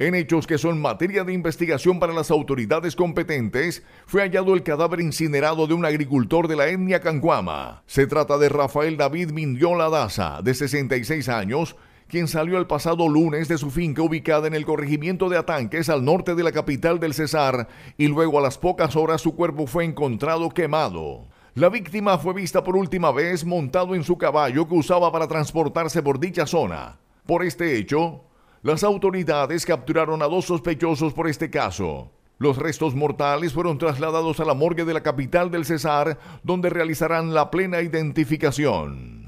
En hechos que son materia de investigación para las autoridades competentes, fue hallado el cadáver incinerado de un agricultor de la etnia Cancuama. Se trata de Rafael David Mindiola Daza, de 66 años, quien salió el pasado lunes de su finca ubicada en el corregimiento de Atanques al norte de la capital del Cesar y luego a las pocas horas su cuerpo fue encontrado quemado. La víctima fue vista por última vez montado en su caballo que usaba para transportarse por dicha zona. Por este hecho, las autoridades capturaron a dos sospechosos por este caso. Los restos mortales fueron trasladados a la morgue de la capital del Cesar, donde realizarán la plena identificación.